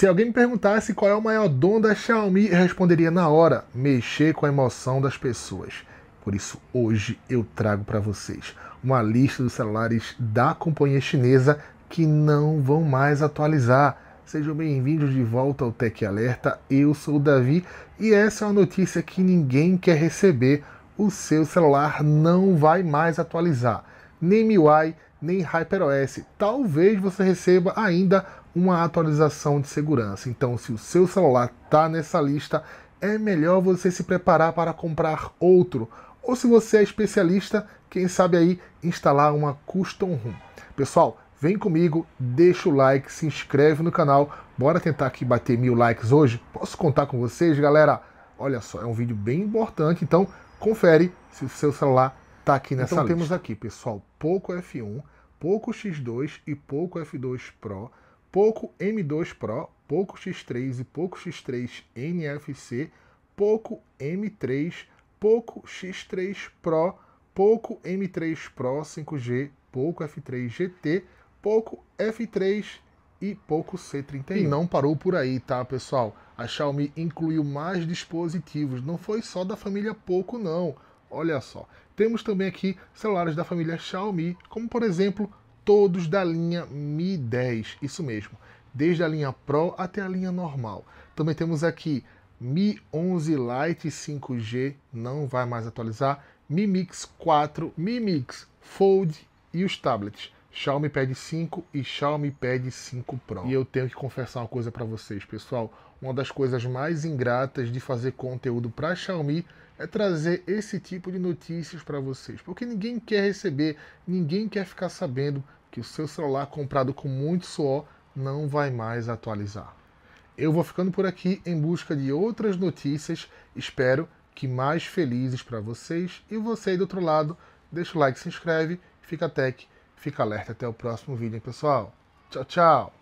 Se alguém me perguntasse qual é o maior dom da Xiaomi, responderia na hora: mexer com a emoção das pessoas. Por isso, hoje eu trago para vocês uma lista dos celulares da companhia chinesa que não vão mais atualizar. Sejam bem-vindos de volta ao Tech Alerta. Eu sou o Davi e essa é uma notícia que ninguém quer receber. O seu celular não vai mais atualizar, nem MIUI, nem HyperOS. Talvez você receba ainda uma atualização de segurança. Então, se o seu celular está nessa lista, é melhor você se preparar para comprar outro. Ou se você é especialista, quem sabe aí instalar uma custom ROM. Pessoal, vem comigo, deixa o like, se inscreve no canal. Bora tentar aqui bater mil likes hoje? Posso contar com vocês, galera? Olha só, é um vídeo bem importante, então confere se o seu celular está aqui nessa então, lista. Então temos aqui, pessoal, Poco F1, Poco X2 e Poco F2 Pro Poco M2 Pro, Poco X3 e Poco X3 NFC, Poco M3, Poco X3 Pro, Poco M3 Pro 5G, Poco F3 GT, Poco F3 e Poco C31. E não parou por aí, tá, pessoal? A Xiaomi incluiu mais dispositivos, não foi só da família Poco não. Olha só, temos também aqui celulares da família Xiaomi, como por exemplo todos da linha Mi 10, isso mesmo, desde a linha Pro até a linha normal. Também temos aqui Mi 11 Lite 5G, não vai mais atualizar, Mi Mix 4, Mi Mix Fold e os tablets. Xiaomi Pad 5 e Xiaomi Pad 5 Pro. E eu tenho que confessar uma coisa para vocês, pessoal. Uma das coisas mais ingratas de fazer conteúdo para Xiaomi é trazer esse tipo de notícias para vocês, porque ninguém quer receber, ninguém quer ficar sabendo que o seu celular comprado com muito suor não vai mais atualizar. Eu vou ficando por aqui em busca de outras notícias, espero que mais felizes para vocês. E você aí do outro lado, deixa o like, se inscreve, fica tech, fica alerta. Até o próximo vídeo, hein, pessoal. Tchau, tchau!